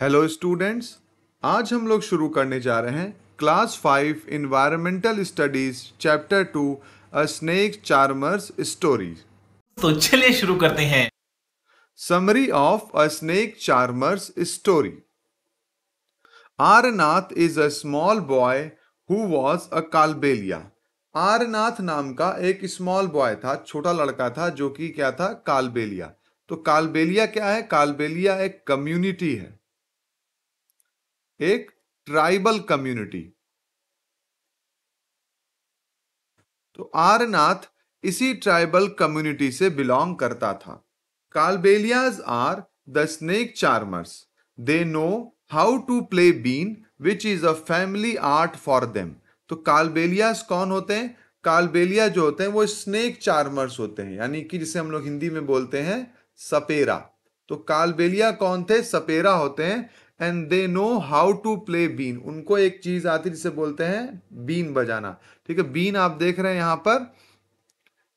Hello students आज हम लोग शुरू करने जा रहे हैं class five environmental studies chapter two a snake charmer's story तो चलिए शुरू करते हैं summary of a snake charmer's story Arnath is a small boy who was a Kalbelia Arnath नाम का एक स्मॉल बॉय था छोटा लड़का था जो कि क्या था कालबेलिया तो कालबेलिया क्या है कालबेलिया एक कम्युनिटी है एक ट्राइबल कम्युनिटी तो आरनाथ इसी ट्राइबल कम्युनिटी से बिलोंग करता था Kalbelias are the snake charmers they know how to play been which is a family art for them तो कालबेलियाज कौन होते हैं कालबेलिया जो होते हैं वो स्नेक चार्मर्स होते हैं यानी कि जिसे हम लोग हिंदी में बोलते हैं सपेरा तो कालबेलिया कौन थे सपेरा होते हैं and they know how to play been उनको एक चीज आती जिसे बोलते हैं बीन बजाना ठीक है बीन आप देख रहे हैं यहां पर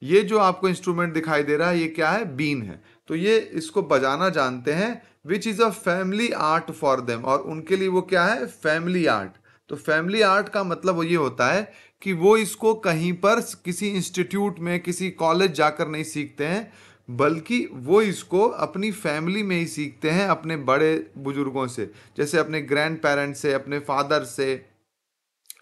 ये जो आपको इंस्ट्रूमेंट दिखाई दे रहा है ये क्या है बीन है तो ये इसको बजाना जानते हैं which is a family art for them और उनके लिए वो क्या है फैमिली आर्ट तो फैमिली आर्ट का मतलब वो ये होता है कि वो इसको कहीं पर किसी इंस्टीट्यूट में किसी कॉलेज जाकर नहीं सीखते हैं बल्कि वो इसको अपनी फैमिली में ही सीखते हैं अपने बड़े बुजुर्गों से जैसे अपने ग्रैंड पेरेंट्स से अपने फादर से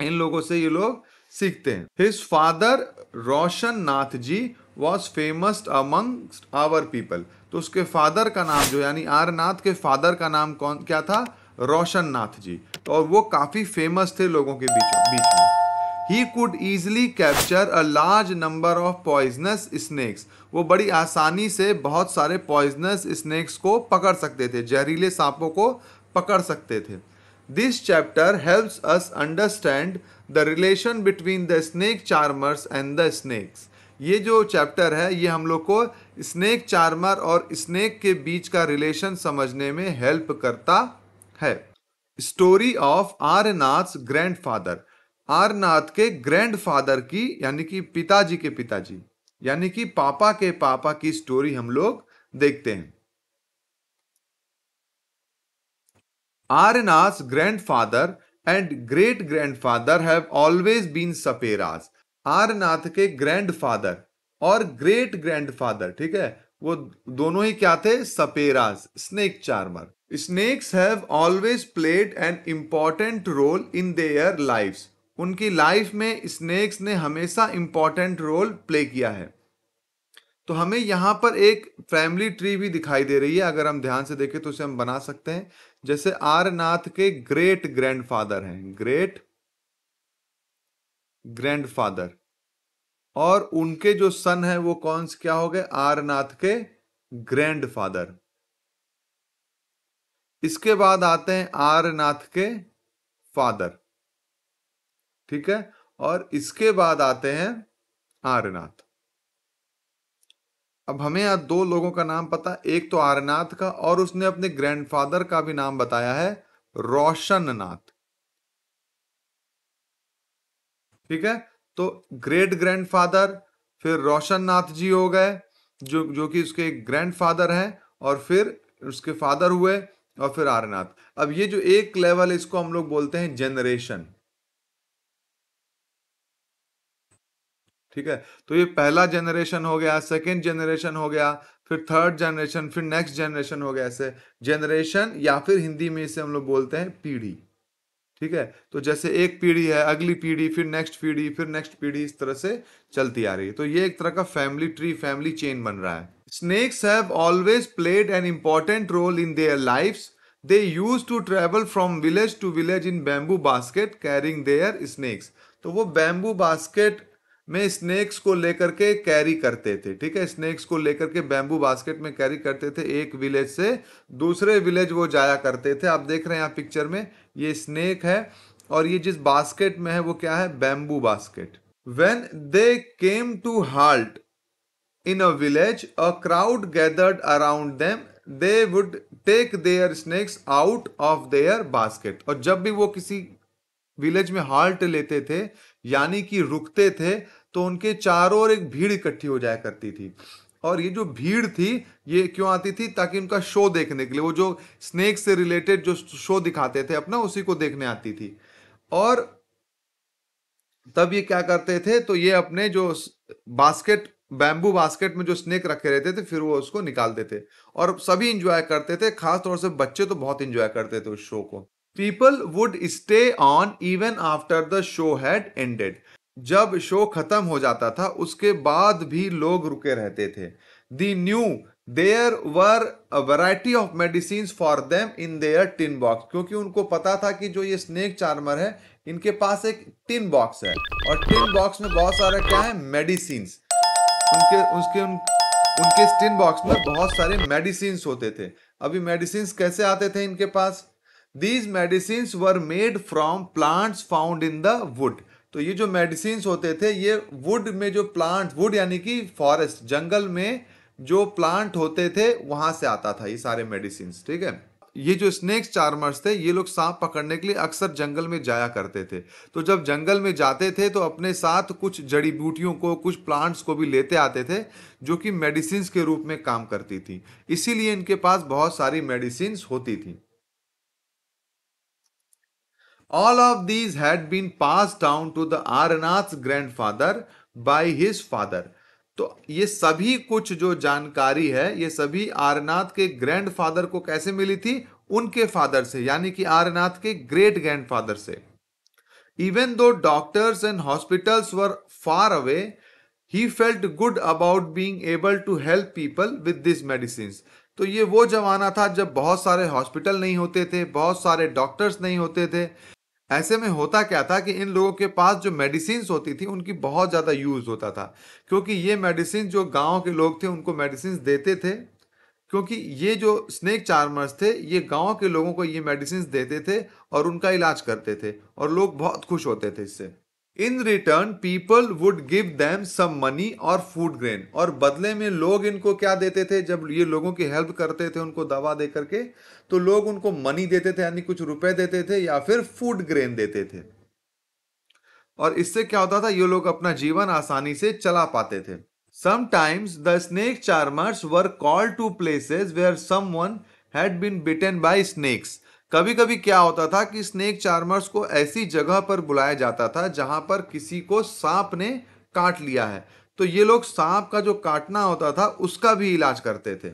इन लोगों से ये लोग सीखते हैं his father Roshan Nath ji was famous among our people तो उसके फादर का नाम जो यानी आर नाथ के फादर का नाम कौन क्या था रोशन नाथ जी और वो काफ़ी फेमस थे लोगों के बीच बीच में ही could easily capture a large number of poisonous snakes वो बड़ी आसानी से बहुत सारे पॉइजनस स्नैक्स को पकड़ सकते थे जहरीले सांपों को पकड़ सकते थे this chapter helps us understand the relation between the snake charmers and the snakes ये जो चैप्टर है ये हम लोग को स्नैक चार्मर और स्नैक के बीच का रिलेशन समझने में हेल्प करता है story of Aryanath's father Arnath के ग्रैंडफादर की यानी कि पिताजी के पिताजी यानी कि पापा के पापा की स्टोरी हम लोग देखते हैं Aranath grandfather and great grandfather have always been सपेराज आरनाथ के ग्रैंडफादर और ग्रेट ग्रैंडफादर ठीक है वो दोनों ही क्या थे सपेराज snake charmer snakes have always played an important role in their lives उनकी लाइफ में स्नेक्स ने हमेशा इम्पॉर्टेंट रोल प्ले किया है तो हमें यहाँ पर एक फैमिली ट्री भी दिखाई दे रही है अगर हम ध्यान से देखें तो उसे हम बना सकते हैं जैसे आरनाथ के ग्रेट ग्रैंडफादर हैं ग्रेट ग्रैंडफादर और उनके जो सन है वो कौन से क्या हो गए आरनाथ के ग्रैंडफादर इसके बाद आते हैं आर नाथ के फादर ठीक है और इसके बाद आते हैं आर्यनाथ अब हमें यहां दो लोगों का नाम पता एक तो आर्यनाथ का और उसने अपने ग्रैंडफादर का भी नाम बताया है रोशन नाथ ठीक है तो ग्रेट ग्रैंडफादर फिर रोशन नाथ जी हो गए जो जो कि उसके ग्रैंडफादर हैं और फिर उसके फादर हुए और फिर आर्यनाथ अब ये जो एक लेवल इसको हम लोग बोलते हैं जनरेशन ठीक है तो ये पहला जनरेशन हो गया सेकेंड जनरेशन हो गया फिर थर्ड जनरेशन फिर नेक्स्ट जनरेशन हो गया ऐसे जनरेशन या फिर हिंदी में इसे हम लोग बोलते हैं पीढ़ी ठीक है तो जैसे एक पीढ़ी है अगली पीढ़ी फिर नेक्स्ट पीढ़ी फिर नेक्स्ट पीढ़ी इस तरह से चलती आ रही है तो ये एक तरह का फैमिली ट्री फैमिली चेन बन रहा है snakes have always played an important role in their life they use to travel from village to village in bamboo basket carrying their snakes तो वो बैम्बू बास्केट में स्नेक्स को लेकर के carry करते थे ठीक है स्नेक्स को लेकर के बैम्बू बास्केट में कैरी करते थे एक विलेज से दूसरे विलेज वो जाया करते थे आप देख रहे हैं यहाँ पिक्चर में ये स्नेक है और ये जिस बास्केट में है वो क्या है bamboo basket when they came to halt in a village a crowd gathered around them they would take their snakes out of their basket और जब भी वो किसी विलेज में हाल्ट लेते थे यानी कि रुकते थे तो उनके चारों ओर एक भीड़ इकट्ठी हो जाया करती थी और ये जो भीड़ थी ये क्यों आती थी ताकि उनका शो देखने के लिए वो जो स्नेक से रिलेटेड जो शो दिखाते थे अपना उसी को देखने आती थी और तब ये क्या करते थे तो ये अपने जो बास्केट बैम्बू बास्केट में जो स्नेक रखे रहते थे फिर वो उसको निकालते थे और सभी इंजॉय करते थे खास तौर से बच्चे तो बहुत इंजॉय करते थे उस शो को people would stay on even after the show had ended जब शो खत्म हो जाता था उसके बाद भी लोग रुके रहते थे the knew there were variety of medicine for them in their tin box क्योंकि उनको पता था कि जो ये स्नेक चार्मर है इनके पास एक टिन बॉक्स है और टिन बॉक्स में बहुत सारा क्या है मेडिसिन उनके उसके उन, उनके टिन बॉक्स में बहुत सारे मेडिसिन होते थे अभी मेडिसिन कैसे आते थे इनके पास these medicine were made from plants found in the wood तो ये जो मेडिसिन होते थे ये वुड में जो प्लांट वुड यानी कि फॉरेस्ट जंगल में जो प्लांट होते थे वहां से आता था ये सारे मेडिसिन ठीक है ये जो स्नेक्स चार्मर्स थे ये लोग सांप पकड़ने के लिए अक्सर जंगल में जाया करते थे तो जब जंगल में जाते थे तो अपने साथ कुछ जड़ी बूटियों को कुछ प्लांट्स को भी लेते आते थे जो कि मेडिसिन के रूप में काम करती थी इसीलिए इनके पास बहुत सारी मेडिसिन होती थी All of these had been passed down to the Arnath's grandfather by his father. तो ये सभी कुछ जो जानकारी है ये सभी आरनाथ के ग्रैंडफादर को कैसे मिली थी उनके फादर से यानी कि आरनाथ के ग्रेट ग्रैंडफादर से even though doctors and hospitals were far away he felt good about being able to help people with this medicine तो ये वो जमाना था जब बहुत सारे हॉस्पिटल नहीं होते थे बहुत सारे डॉक्टर्स नहीं होते थे ऐसे में होता क्या था कि इन लोगों के पास जो मेडिसिन होती थी उनकी बहुत ज़्यादा यूज़ होता था क्योंकि ये मेडिसिन जो गांव के लोग थे उनको मेडिसिन देते थे क्योंकि ये जो स्नेक चार्मर्स थे ये गांव के लोगों को ये मेडिसिन देते थे और उनका इलाज करते थे और लोग बहुत खुश होते थे इससे in return people would give them some money और फूड ग्रेन और बदले में लोग इनको क्या देते थे जब ये लोगों की हेल्प करते थे उनको दवा दे करके तो लोग उनको मनी देते थे यानी कुछ रुपए देते थे या फिर फूड ग्रेन देते थे और इससे क्या होता था ये लोग अपना जीवन आसानी से चला पाते थे sometimes the snake charmers were called to places where someone had been bitten by snakes कभी कभी क्या होता था कि स्नेक चार्मर्स को ऐसी जगह पर बुलाया जाता था जहां पर किसी को सांप ने काट लिया है तो ये लोग सांप का जो काटना होता था उसका भी इलाज करते थे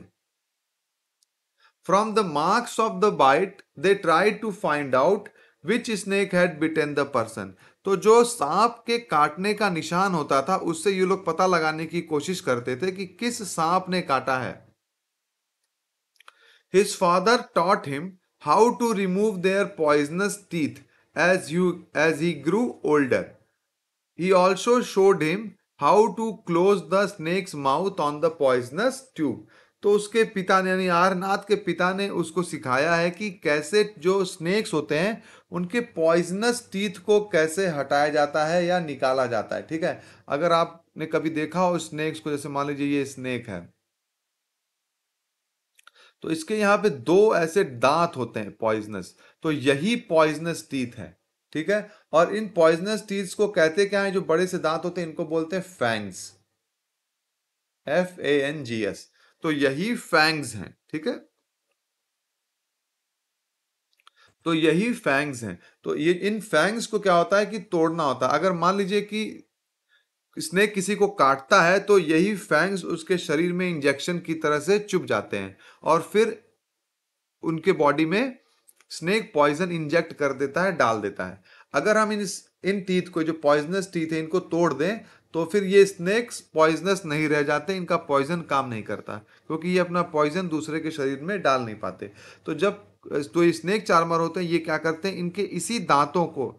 from the marks of the bite they try to find out which snake had bitten the person तो जो सांप के काटने का निशान होता था उससे ये लोग पता लगाने की कोशिश करते थे कि किस सांप ने काटा है his father taught him how to remove their poisonous teeth as, you, as he grew older. He also showed him how to close the snake's mouth on the poisonous tube. तो उसके पिता ने यानी आरनाथ के पिता ने उसको सिखाया है कि कैसे जो स्नेक्स होते हैं उनके पॉइजनस टीथ को कैसे हटाया जाता है या निकाला जाता है ठीक है अगर आपने कभी देखा हो स्नेक्स को जैसे मान लीजिए ये स्नेक है तो इसके यहां पे दो ऐसे दांत होते हैं पॉइजनस तो यही पॉइजनस टीथ है ठीक है और इन पॉइजनस टीथ को कहते क्या है जो बड़े से दांत होते हैं इनको बोलते हैं fangs F A N G S तो यही फैंग्स हैं ठीक है तो यही फैंग्स हैं तो ये इन फैंग्स को क्या होता है कि तोड़ना होता है अगर मान लीजिए कि स्नेक किसी को काटता है तो यही फैंग्स उसके शरीर में इंजेक्शन की तरह से चुप जाते हैं और फिर उनके बॉडी में स्नेक पॉइजन इंजेक्ट कर देता है डाल देता है अगर हम इन इन टीथ को जो पॉइजनस टीथ है इनको तोड़ दें तो फिर ये स्नेक्स पॉइजनस नहीं रह जाते इनका पॉइजन काम नहीं करता क्योंकि ये अपना पॉइजन दूसरे के शरीर में डाल नहीं पाते तो जब तो ये स्नेक चार्मर होते हैं ये क्या करते हैं इनके इसी दांतों को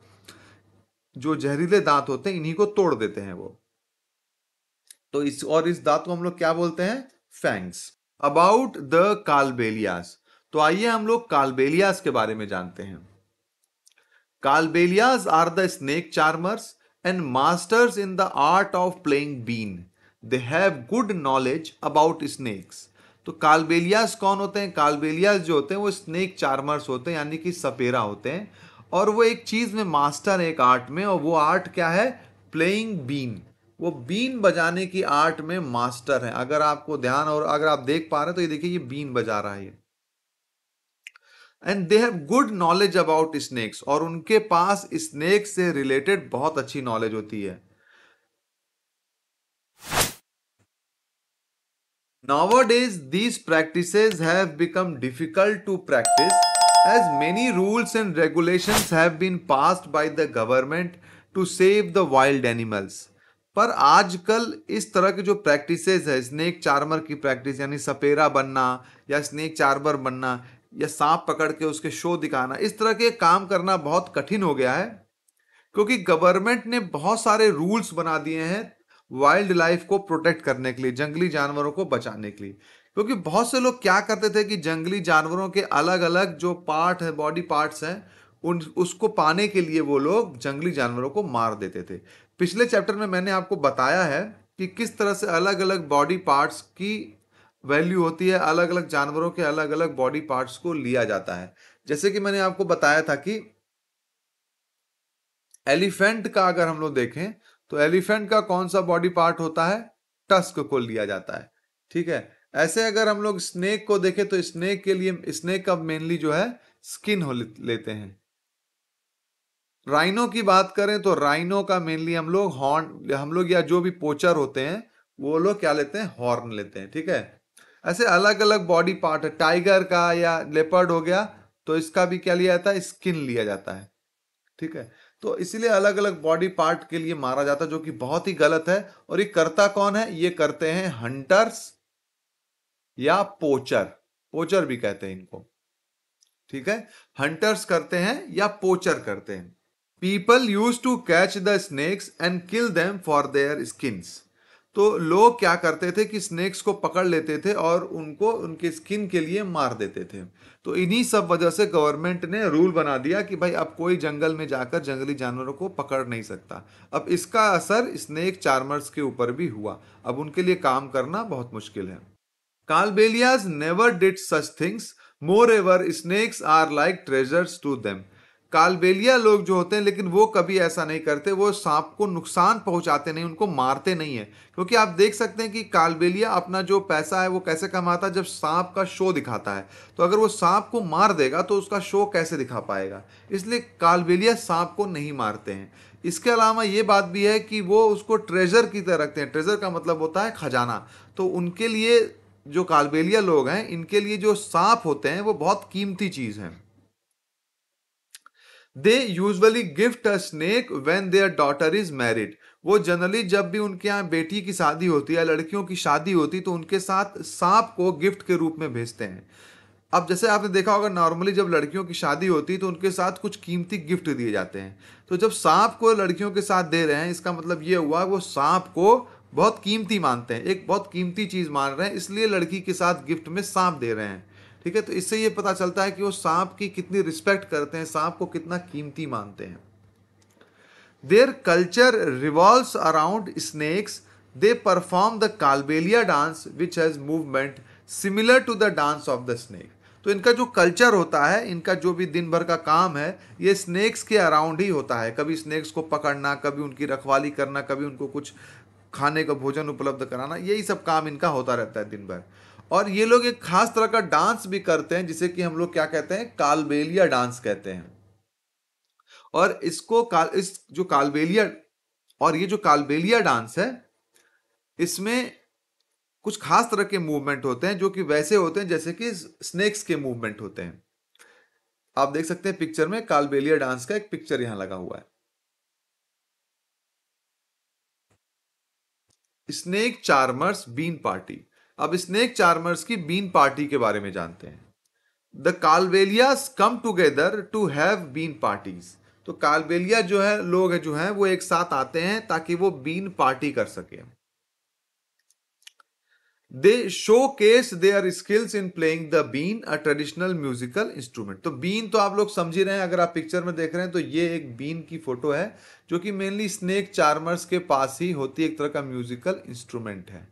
जो जहरीले दांत होते हैं इन्हीं को तोड़ देते हैं वो तो इस और इस दांत को हम लोग क्या बोलते हैं फैंग्स अबाउट द कालबेलियास तो आइए हम लोग कालबेलियास के बारे में जानते हैं Kalbelias are the snake charmers and masters in the art of playing been they have good knowledge about snakes तो कालबेलियास कौन होते हैं कालबेलियास जो होते हैं वो स्नेक चार्मर्स होते हैं यानी कि सपेरा होते हैं और वो एक चीज़ में मास्टर है एक आर्ट में और वो आर्ट क्या है प्लेइंग बीन वो बीन बजाने की आर्ट में मास्टर है अगर आपको ध्यान और अगर आप देख पा रहे हैं तो ये देखिए ये बीन बजा रहा है and they have good knowledge about snakes और उनके पास स्नेक्स से रिलेटेड बहुत अच्छी नॉलेज होती है nowadays these practice have become difficult to practice as many rules and regulation है government to save the wild animals पर आजकल इस तरह के जो प्रैक्टिसेस है स्नेक चार्मर की प्रैक्टिस यानी सपेरा बनना या स्नेक चार्मर बनना या सांप पकड़ के उसके शो दिखाना इस तरह के काम करना बहुत कठिन हो गया है क्योंकि गवर्नमेंट ने बहुत सारे रूल्स बना दिए हैं वाइल्ड लाइफ को प्रोटेक्ट करने के लिए जंगली जानवरों को बचाने के लिए क्योंकि बहुत से लोग क्या करते थे कि जंगली जानवरों के अलग अलग जो पार्ट है बॉडी पार्ट्स हैं उन उसको पाने के लिए वो लोग जंगली जानवरों को मार देते थे पिछले चैप्टर में मैंने आपको बताया है कि किस तरह से अलग अलग बॉडी पार्ट्स की वैल्यू होती है अलग अलग जानवरों के अलग अलग बॉडी पार्ट्स को लिया जाता है जैसे कि मैंने आपको बताया था कि एलिफेंट का अगर हम लोग देखें तो एलिफेंट का कौन सा बॉडी पार्ट होता है टस्क को लिया जाता है ठीक है ऐसे अगर हम लोग स्नेक को देखें तो स्नेक के लिए स्नेक का मेनली जो है स्किन हो लेते हैं राइनो की बात करें तो राइनो का मेनली हम लोग हॉर्न हम लोग या जो भी पोचर होते हैं वो लोग क्या लेते हैं हॉर्न लेते हैं ठीक है ऐसे अलग अलग बॉडी पार्ट है टाइगर का या लेपर्ड हो गया तो इसका भी क्या लिया जाता है स्किन लिया जाता है ठीक है तो इसलिए अलग अलग बॉडी पार्ट के लिए मारा जाता है जो कि बहुत ही गलत है और ये करता कौन है ये करते हैं हंटर्स या पोचर पोचर भी कहते हैं इनको ठीक है हंटर्स करते हैं या पोचर करते हैं people use to catch the snakes and kill them for their skins तो लोग क्या करते थे कि स्नेक्स को पकड़ लेते थे और उनको उनके स्किन के लिए मार देते थे तो इन्हीं सब वजह से गवर्नमेंट ने रूल बना दिया कि भाई अब कोई जंगल में जाकर जंगली जानवरों को पकड़ नहीं सकता अब इसका असर स्नेक चार्मर्स के ऊपर भी हुआ अब उनके लिए काम करना बहुत मुश्किल है Kalbelias never did such things more ever snakes are like treasures to them Kalbelia लोग जो होते हैं लेकिन वो कभी ऐसा नहीं करते वो सांप को नुकसान पहुंचाते नहीं उनको मारते नहीं है क्योंकि आप देख सकते हैं कि कालबेलिया अपना जो पैसा है वो कैसे कमाता है जब सांप का शो दिखाता है तो अगर वो सांप को मार देगा तो उसका शो कैसे दिखा पाएगा इसलिए कालबेलिया सांप को नहीं मारते हैं इसके अलावा ये बात भी है कि वो उसको ट्रेजर की तरह रखते हैं ट्रेजर का मतलब होता है खजाना तो उनके लिए जो कालबेलिया लोग हैं इनके लिए जो सांप होते हैं वो बहुत कीमती चीज़ हैं they usually gift a snake when their daughter is married वो जनरली जब भी उनके यहाँ बेटी की शादी होती है या लड़कियों की शादी होती तो उनके साथ सांप को गिफ्ट के रूप में भेजते हैं अब जैसे आपने देखा होगा नॉर्मली जब लड़कियों की शादी होती है तो उनके साथ कुछ कीमती गिफ्ट दिए जाते हैं तो जब सांप को लड़कियों के साथ दे रहे हैं इसका मतलब ये हुआ वो सांप को बहुत कीमती मानते हैं एक बहुत कीमती चीज़ मान रहे हैं इसलिए लड़की के साथ गिफ्ट में सांप दे रहे हैं ठीक है तो इससे ये पता चलता है कि वो सांप की कितनी रिस्पेक्ट करते हैं सांप को कितना कीमती मानते हैं their culture revolve around snakes they perform the Kalbelia dance which has movement similar to the dance of the snake तो इनका जो कल्चर होता है इनका जो भी दिन भर का काम है ये स्नेक्स के अराउंड ही होता है कभी स्नेक्स को पकड़ना कभी उनकी रखवाली करना कभी उनको कुछ खाने का भोजन उपलब्ध कराना यही सब काम इनका होता रहता है दिन भर और ये लोग एक खास तरह का डांस भी करते हैं जिसे कि हम लोग क्या कहते हैं कालबेलिया डांस कहते हैं और इसको काल इस जो कालबेलिया और ये जो कालबेलिया डांस है इसमें कुछ खास तरह के मूवमेंट होते हैं जो कि वैसे होते हैं जैसे कि स्नेक्स के मूवमेंट होते हैं आप देख सकते हैं पिक्चर में कालबेलिया डांस का एक पिक्चर यहां लगा हुआ है स्नेक चार्मर्स बीन पार्टी अब स्नेक चार्मर्स की बीन पार्टी के बारे में जानते हैं the Kalbelia come together to have been parties तो कालबेलिया जो है लोग है जो हैं वो एक साथ आते हैं ताकि वो बीन पार्टी कर सके they showcase our skills in playing the been a traditional musical instrument तो बीन तो आप लोग समझ ही रहे हैं अगर आप पिक्चर में देख रहे हैं तो ये एक बीन की फोटो है जो कि मेनली स्नेक चार्मर्स के पास ही होती है एक तरह का म्यूजिकल इंस्ट्रूमेंट है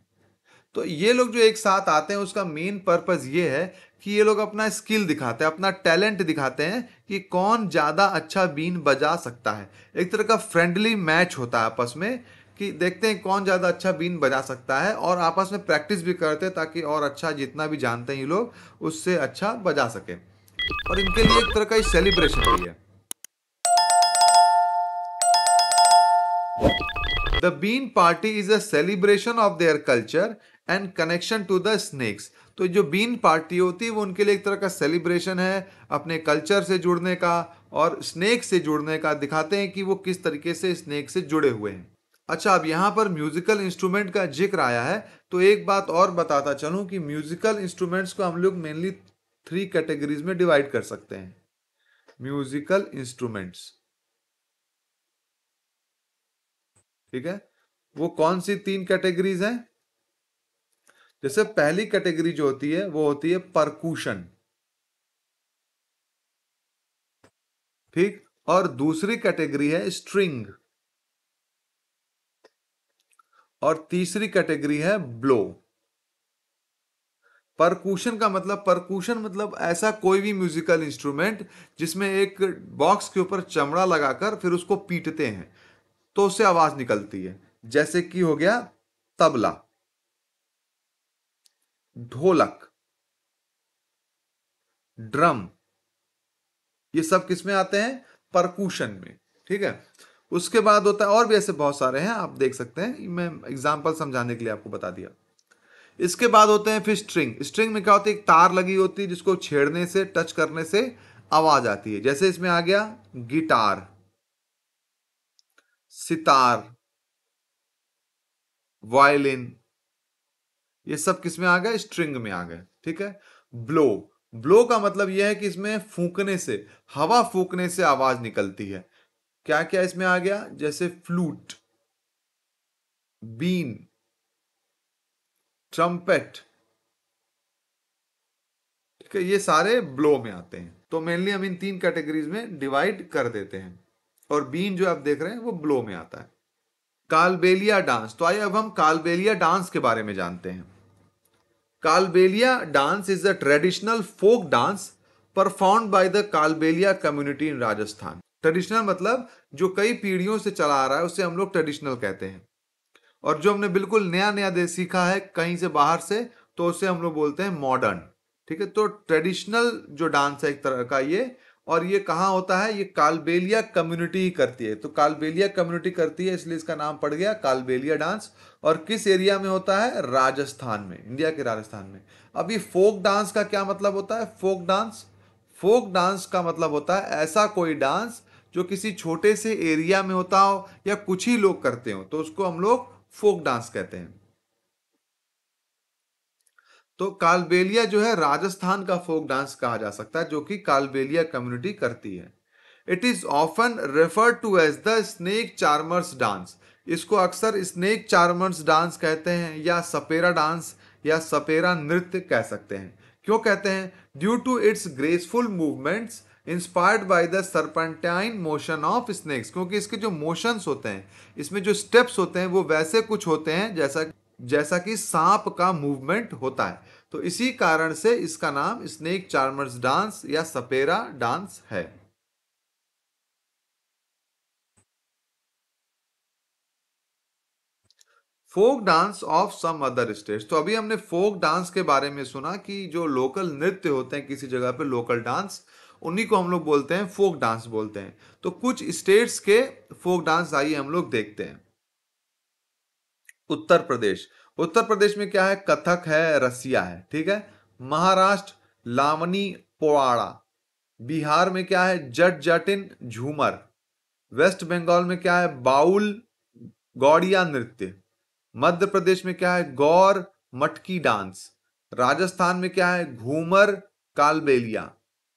तो ये लोग जो एक साथ आते हैं उसका मेन पर्पज़ ये है कि ये लोग अपना स्किल दिखाते हैं अपना टैलेंट दिखाते हैं कि कौन ज़्यादा अच्छा बीन बजा सकता है एक तरह का फ्रेंडली मैच होता है आपस में कि देखते हैं कौन ज़्यादा अच्छा बीन बजा सकता है और आपस में प्रैक्टिस भी करते हैं ताकि और अच्छा जितना भी जानते हैं ये लोग उससे अच्छा बजा सकें और इनके लिए एक तरह का सेलिब्रेशन भी है the been party is a celebration of their culture and connection to the snakes तो जो बीन पार्टी होती है वो उनके लिए एक तरह का सेलिब्रेशन है अपने कल्चर से जुड़ने का और स्नेक से जुड़ने का दिखाते हैं कि वो किस तरीके से स्नेक से जुड़े हुए हैं अच्छा अब यहाँ पर म्यूजिकल इंस्ट्रूमेंट का जिक्र आया है तो एक बात और बताता चलूँ कि म्यूजिकल इंस्ट्रूमेंट्स को हम लोग मेनली थ्री कैटेगरीज में डिवाइड कर सकते हैं म्यूजिकल इंस्ट्रूमेंट्स ठीक है वो कौन सी तीन कैटेगरीज हैं जैसे पहली कैटेगरी जो होती है वो होती है परकूशन ठीक और दूसरी कैटेगरी है स्ट्रिंग और तीसरी कैटेगरी है ब्लो परकूशन का मतलब परकूशन मतलब ऐसा कोई भी म्यूजिकल इंस्ट्रूमेंट जिसमें एक बॉक्स के ऊपर चमड़ा लगाकर फिर उसको पीटते हैं तो उससे आवाज निकलती है जैसे कि हो गया तबला ढोलक ड्रम ये सब किस में आते हैं परकूशन में ठीक है उसके बाद होता है और भी ऐसे बहुत सारे हैं आप देख सकते हैं मैं एग्जाम्पल समझाने के लिए आपको बता दिया इसके बाद होते हैं फिर स्ट्रिंग स्ट्रिंग में क्या होती है एक तार लगी होती है जिसको छेड़ने से टच करने से आवाज आती है जैसे इसमें आ गया गिटार सितार वायलिन ये सब किस में आ गए स्ट्रिंग में आ गए ठीक है ब्लो ब्लो का मतलब यह है कि इसमें फूकने से हवा फूकने से आवाज निकलती है क्या क्या इसमें आ गया जैसे फ्लूट बीन ट्रम्पेट ठीक है ये सारे ब्लो में आते हैं तो मेनली हम इन तीन कैटेगरीज में डिवाइड कर देते हैं और बीन जो आप देख रहे हैं वो ब्लो में आता है कालबेलिया डांस तो आइए अब हम कालबेलिया डांस के बारे में जानते हैं Kalbelia dance is a traditional folk dance perform by the Kalbelia community in Rajasthan traditional मतलब जो कई पीढ़ियों से चला आ रहा है उसे हम लोग ट्रेडिशनल कहते हैं और जो हमने बिल्कुल नया नया दे सीखा है कहीं से बाहर से तो उसे हम लोग बोलते हैं मॉडर्न ठीक है तो ट्रेडिशनल जो डांस है एक तरह का ये और ये कहाँ होता है ये कालबेलिया कम्युनिटी करती है तो कालबेलिया कम्युनिटी करती है इसलिए इसका नाम पड़ गया कालबेलिया डांस और किस एरिया में होता है राजस्थान में इंडिया के राजस्थान में अब ये फोक डांस का क्या मतलब होता है फोक डांस फोक डांस का मतलब होता है ऐसा कोई डांस जो किसी छोटे से एरिया में होता हो या कुछ ही लोग करते हो तो उसको हम लोग फोक डांस कहते हैं तो कालबेलिया जो है राजस्थान का फोक डांस कहा जा सकता है जो कि कालबेलिया कम्युनिटी करती है it is often refer to as the snake charmers dance इसको अक्सर स्नेक चार्मर्स डांस कहते हैं या सपेरा डांस या सपेरा नृत्य कह सकते हैं क्यों कहते हैं due to its graceful movements inspired by the serpentine motion of snakes क्योंकि इसके जो मोशंस होते हैं इसमें जो स्टेप्स होते हैं वो वैसे कुछ होते हैं जैसा जैसा कि सांप का मूवमेंट होता है तो इसी कारण से इसका नाम स्नेक चार्मर्स डांस या सपेरा डांस है folk dance of some other states तो अभी हमने फोक डांस के बारे में सुना कि जो लोकल नृत्य होते हैं किसी जगह पे लोकल डांस उन्हीं को हम लोग बोलते हैं फोक डांस बोलते हैं तो कुछ स्टेट्स के फोक डांस आइए हम लोग देखते हैं उत्तर प्रदेश उत्तर प्रदेश में क्या है कथक है रसिया है ठीक है महाराष्ट्र लामनी पोआड़ा बिहार में क्या है जट जटिन झूमर वेस्ट बंगाल में क्या है बाउल गौड़िया नृत्य मध्य प्रदेश में क्या है गौर मटकी डांस राजस्थान में क्या है घूमर कालबेलिया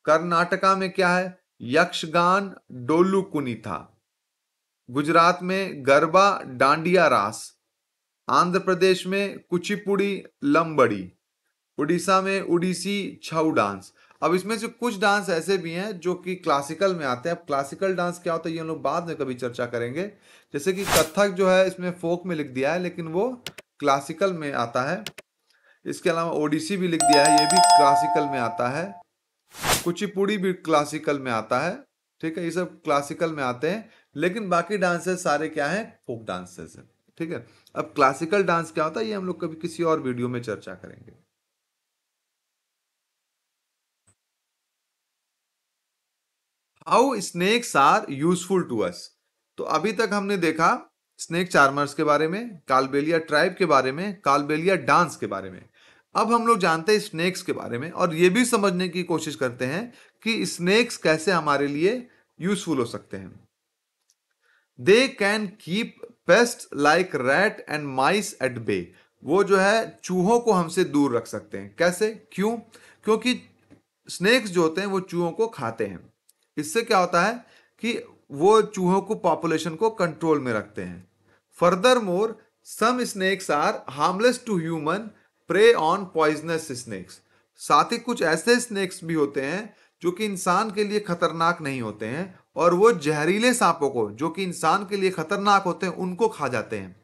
कर्नाटका में क्या है यक्षगान डोलू कुनीथा गुजरात में गरबा डांडिया रास आंध्र प्रदेश में कुचिपुड़ी लंबड़ी उड़ीसा में उड़ीसी छऊ डांस अब इसमें से कुछ डांस ऐसे भी हैं जो कि क्लासिकल में आते हैं अब क्लासिकल डांस क्या होता है ये हम लोग बाद में कभी चर्चा करेंगे जैसे कि कथक जो है इसमें फोक में लिख दिया है लेकिन वो क्लासिकल में आता है इसके अलावा ओडिसी भी लिख दिया है ये भी क्लासिकल में आता है कुचिपुड़ी भी क्लासिकल में आता है ठीक है ये सब क्लासिकल में आते हैं लेकिन बाकी डांसेस सारे क्या हैं फोक डांसेस हैं ठीक है अब क्लासिकल डांस क्या होता है ये हम लोग कभी किसी और वीडियो में चर्चा करेंगे how snakes are useful to us तो अभी तक हमने देखा स्नेक चार्मर्स के बारे में कालबेलिया ट्राइब के बारे में कालबेलिया डांस के बारे में अब हम लोग जानते हैं स्नेक्स के बारे में और ये भी समझने की कोशिश करते हैं कि स्नेक्स कैसे हमारे लिए यूजफुल हो सकते हैं they can keep pest like rat and mice at bay वो जो है चूहों को हमसे दूर रख सकते हैं कैसे क्यों क्योंकि स्नेक्स जो होते हैं वो चूहों को खाते हैं इससे क्या होता है कि वो चूहों को पॉपुलेशन को कंट्रोल में रखते हैं furthermore some snakes are harmless to human prey on poisonous snakes साथ ही कुछ ऐसे स्नेक्स भी होते हैं जो कि इंसान के लिए खतरनाक नहीं होते हैं और वो जहरीले सांपों को जो कि इंसान के लिए खतरनाक होते हैं उनको खा जाते हैं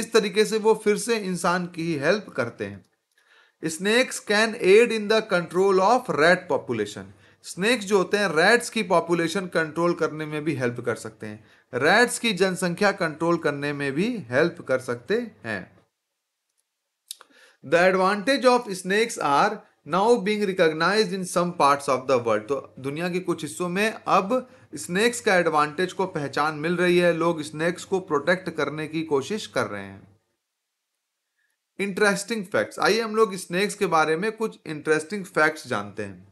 इस तरीके से वो फिर से इंसान की ही हेल्प करते हैं snakes can aid in the control of rat population snakes जो होते हैं रेड्स की पॉपुलेशन कंट्रोल करने में भी हेल्प कर सकते हैं रेड्स की जनसंख्या कंट्रोल करने में भी हेल्प कर सकते हैं the advantage of snakes are now being recognise in some part of the world तो दुनिया के कुछ हिस्सों में अब स्नैक्स का एडवांटेज को पहचान मिल रही है लोग स्नैक्स को प्रोटेक्ट करने की कोशिश कर रहे हैं इंटरेस्टिंग फैक्ट्स आइए हम लोग स्नैक्स के बारे में कुछ इंटरेस्टिंग फैक्ट्स जानते हैं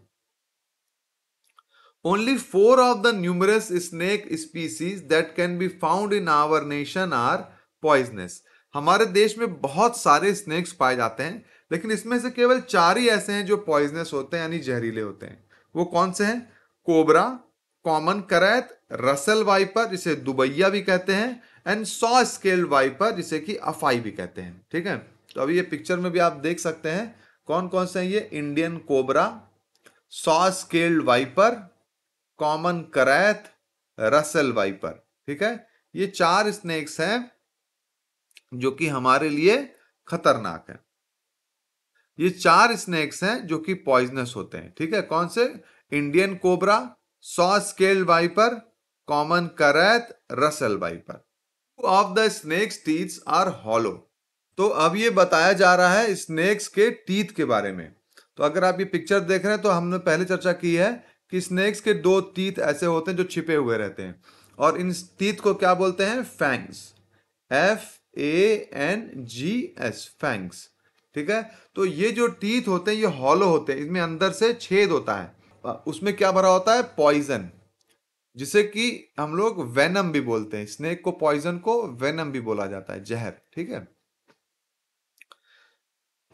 only four of the numerous snake species that can be found in our nation are poisonous हमारे देश में बहुत सारे स्नेक्स पाए जाते हैं लेकिन इसमें से केवल चार ही ऐसे हैं जो पॉइजनस होते हैं यानी जहरीले होते हैं वो कौन से हैं cobra common krait Russell viper जिसे दुबैया भी कहते हैं एंड सॉ स्केल वाइपर जिसे कि अफाई भी कहते हैं ठीक है तो अभी ये पिक्चर में भी आप देख सकते हैं कौन कौन से हैं ये Indian cobra saw scale viper common krait Russell viper ठीक है ये चार स्नेक्स हैं जो कि हमारे लिए खतरनाक है ये चार स्नेक्स हैं जो कि पॉइजनस होते हैं ठीक है कौन से Indian cobra saw scale viper common krait Russell viper two of the snakes teeths are hollow तो अब ये बताया जा रहा है स्नेक्स के टीथ के बारे में तो अगर आप ये पिक्चर देख रहे हैं तो हमने पहले चर्चा की है कि स्नेक्स के दो टीथ ऐसे होते हैं जो छिपे हुए रहते हैं और इन तीत को क्या बोलते हैं fangs F A N G S fangs ठीक है तो ये जो टीथ होते हैं ये हॉलो होते हैं इसमें अंदर से छेद होता है उसमें क्या भरा होता है पॉइजन जिसे कि हम लोग वेनम भी बोलते हैं स्नेक को पॉइजन को वेनम भी बोला जाता है जहर ठीक है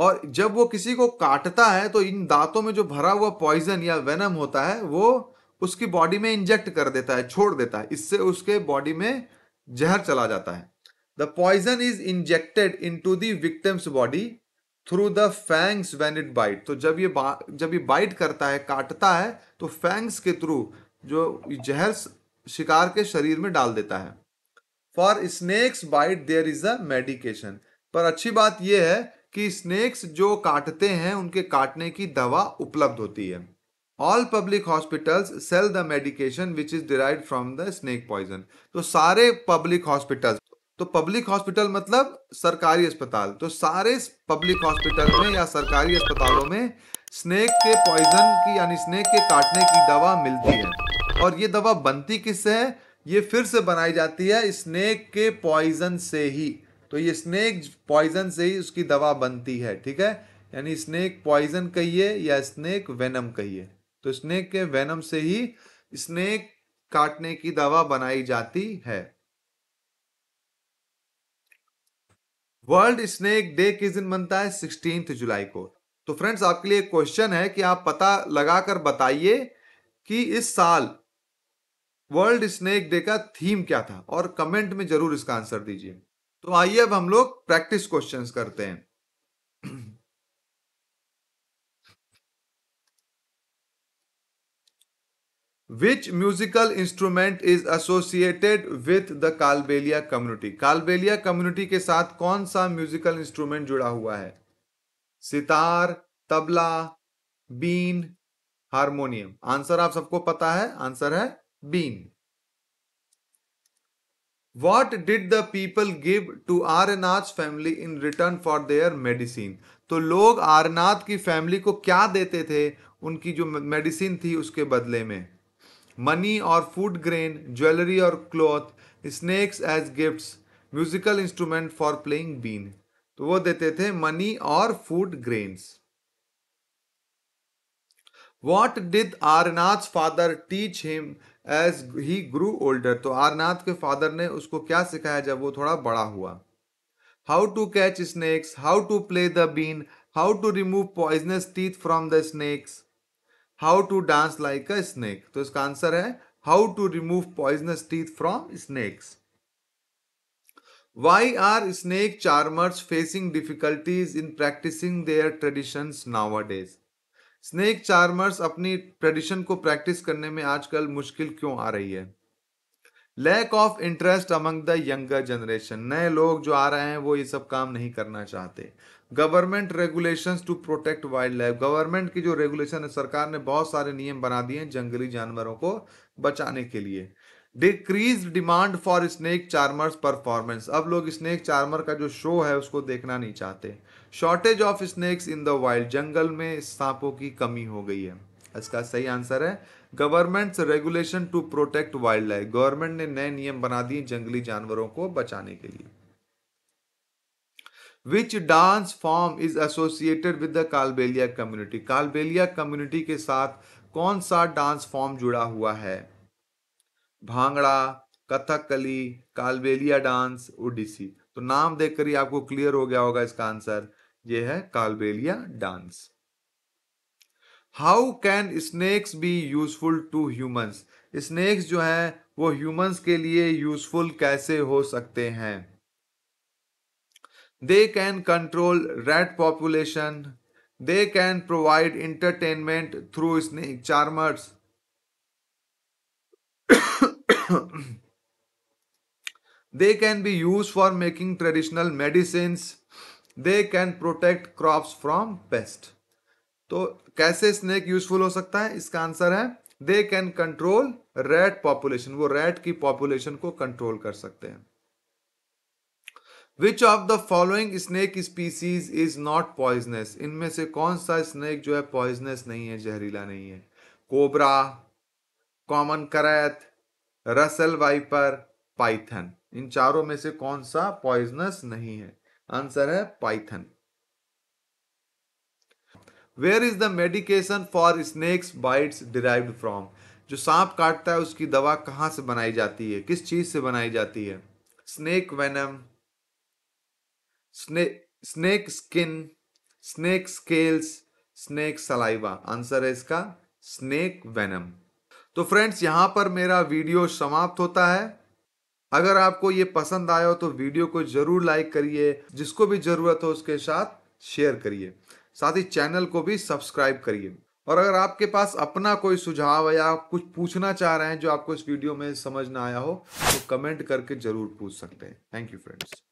और जब वो किसी को काटता है तो इन दांतों में जो भरा हुआ पॉइजन या वेनम होता है वो उसकी बॉडी में इंजेक्ट कर देता है छोड़ देता है इससे उसके बॉडी में जहर चला जाता है the poison is injected into victim's body through the fangs when it bite तो जब ये जब ये बाइट करता है काटता है तो फैंग्स के थ्रू जो जहर शिकार के शरीर में डाल देता है for snakes bite there is a medication पर अच्छी बात यह है कि स्नेक्स जो काटते हैं उनके काटने की दवा उपलब्ध होती है all public hospitals sell the medication which is derive from the snake poison तो सारे पब्लिक हॉस्पिटल्स तो पब्लिक हॉस्पिटल मतलब सरकारी अस्पताल तो सारे पब्लिक हॉस्पिटल में या सरकारी अस्पतालों में स्नेक के पॉइजन की यानी स्नेक के काटने की दवा मिलती है और ये दवा बनती किससे है ये फिर से बनाई जाती है स्नेक के पॉइजन से ही तो ये स्नेक पॉइजन से ही उसकी दवा बनती है ठीक है यानी स्नेक पॉइजन कहिए या स्नेक वेनम कहिए तो स्नेक के वेनम से ही स्नेक काटने की दवा बनाई जाती है वर्ल्ड स्नेक डे किस दिन बनता है सिक्सटीन जुलाई को तो फ्रेंड्स आपके लिए क्वेश्चन है कि आप पता लगाकर बताइए कि इस साल वर्ल्ड स्नेक डे का थीम क्या था और कमेंट में जरूर इसका आंसर दीजिए तो आइए अब हम लोग प्रैक्टिस क्वेश्चंस करते हैं Which musical instrument is associated with the Kalbelia community? Kalbelia community के साथ कौन सा musical instrument जुड़ा हुआ है सितार तबला बीन हारमोनियम आंसर आप सबको पता है आंसर है बीन what did the people give to Aranath family in return for their medicine तो लोग आर्यनाथ की फैमिली को क्या देते थे उनकी जो मेडिसिन थी उसके बदले में मनी और फूड ग्रेन ज्वेलरी और cloth snacks as gifts musical instrument for playing been तो वो देते थे मनी और food grains what did Aranath father teach him as he grew older तो आरनाथ के फादर ने उसको क्या सिखाया जब वो थोड़ा बड़ा हुआ how to catch snakes how to play the been how to remove poisonous teeth from the snakes how to dance like a snake तो इसका आंसर है how to remove poisonous teeth from snakes Why are snake charmers facing difficulties in practicing their traditions nowadays? Snake charmers अपनी tradition को practice करने में आजकल मुश्किल क्यों आ रही है lack of interest among the younger generation नए लोग जो आ रहे हैं वो ये सब काम नहीं करना चाहते government regulations to protect wild life government की जो रेगुलेशन है सरकार ने बहुत सारे नियम बना दिए हैं जंगली जानवरों को बचाने के लिए decrease demand for snake charmers performance अब लोग स्नेक चार्मर का जो शो है उसको देखना नहीं चाहते shortage of snakes in the wild जंगल में सांपों की कमी हो गई है इसका सही आंसर है government's regulation to protect wild life government ने नए नियम बना दिए जंगली जानवरों को बचाने के लिए which dance form is associated with the Kalbelia community Kalbelia community के साथ कौन सा डांस फॉर्म जुड़ा हुआ है भांगड़ा कथकली कालबेलिया डांस ओडिसी तो नाम देखकर ही आपको क्लियर हो गया होगा इसका आंसर ये है Kalbelia dance how can snacks be useful to humans snacks जो हैं वो ह्यूमंस के लिए यूजफुल कैसे हो सकते हैं they can control rat population they can provide entertainment through snake charmers they can be use for making traditional medicine they can protect crop from pest तो कैसे स्नेक यूजफुल हो सकता है इसका आंसर है they can control rat population वो rat की population को कंट्रोल कर सकते हैं which of the following snake species is not poisonous इनमें से कौन सा स्नेक जो है पॉइजनस नहीं है जहरीला नहीं है cobra common krait Russell viper python इन चारों में से कौन सा पॉइजनस नहीं है आंसर है python where is the medication for snakes bites derive from जो सांप काटता है उसकी दवा कहाँ से बनाई जाती है किस चीज से बनाई जाती है snake venom snake skin snake scales snake saliva answer है इसका स्नेक वेनम तो फ्रेंड्स यहां पर मेरा वीडियो समाप्त होता है अगर आपको ये पसंद आया हो तो वीडियो को जरूर लाइक करिए जिसको भी ज़रूरत हो उसके साथ शेयर करिए साथ ही चैनल को भी सब्सक्राइब करिए और अगर आपके पास अपना कोई सुझाव या कुछ पूछना चाह रहे हैं जो आपको इस वीडियो में समझ ना आया हो तो कमेंट करके जरूर पूछ सकते हैं थैंक यू फ्रेंड्स